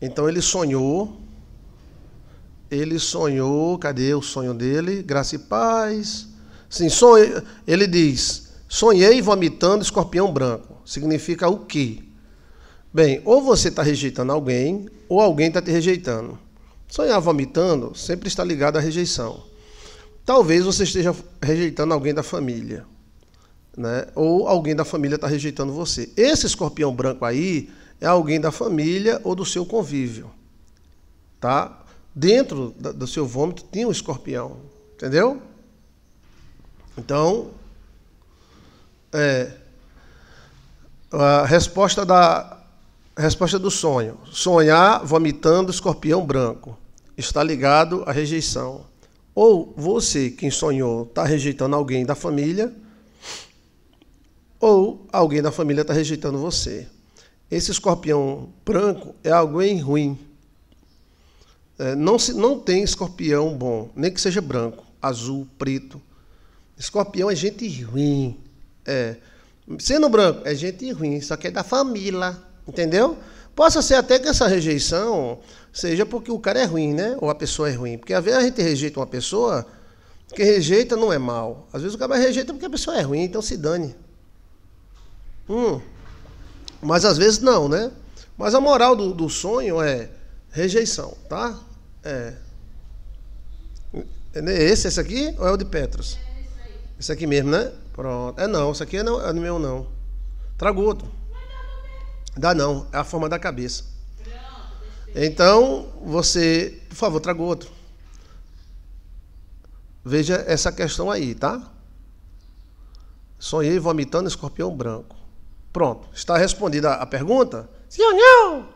Então ele sonhou, ele sonhou, cadê o sonho dele? Graça e paz. Sim, sonho, ele diz: sonhei vomitando escorpião branco. Significa o quê? Bem, ou você está rejeitando alguém, ou alguém está te rejeitando. Sonhar vomitando sempre está ligado à rejeição. Talvez você esteja rejeitando alguém da família, né? ou alguém da família está rejeitando você. Esse escorpião branco aí é alguém da família ou do seu convívio. Tá? Dentro do seu vômito tinha um escorpião, entendeu? Então, é, a resposta da resposta do sonho. Sonhar vomitando escorpião branco está ligado à rejeição. Ou você, quem sonhou, está rejeitando alguém da família, ou alguém da família está rejeitando você esse escorpião branco é alguém ruim. É, não, se, não tem escorpião bom, nem que seja branco, azul, preto. Escorpião é gente ruim. É. Sendo branco, é gente ruim, só que é da família, entendeu? Possa ser até que essa rejeição seja porque o cara é ruim, né? Ou a pessoa é ruim. Porque às vezes a gente rejeita uma pessoa, que rejeita não é mal. Às vezes o cara rejeita porque a pessoa é ruim, então se dane. Hum. Mas às vezes não, né? Mas a moral do, do sonho é rejeição, tá? É. é né? Esse, esse aqui ou é o de Petros? É, esse aqui mesmo, né? Pronto. É não, esse aqui é não, é meu não. Trago outro. Dá não, é a forma da cabeça. Então, você, por favor, traga outro. Veja essa questão aí, tá? Sonhei vomitando escorpião branco. Pronto, está respondida a pergunta? Sim ou não?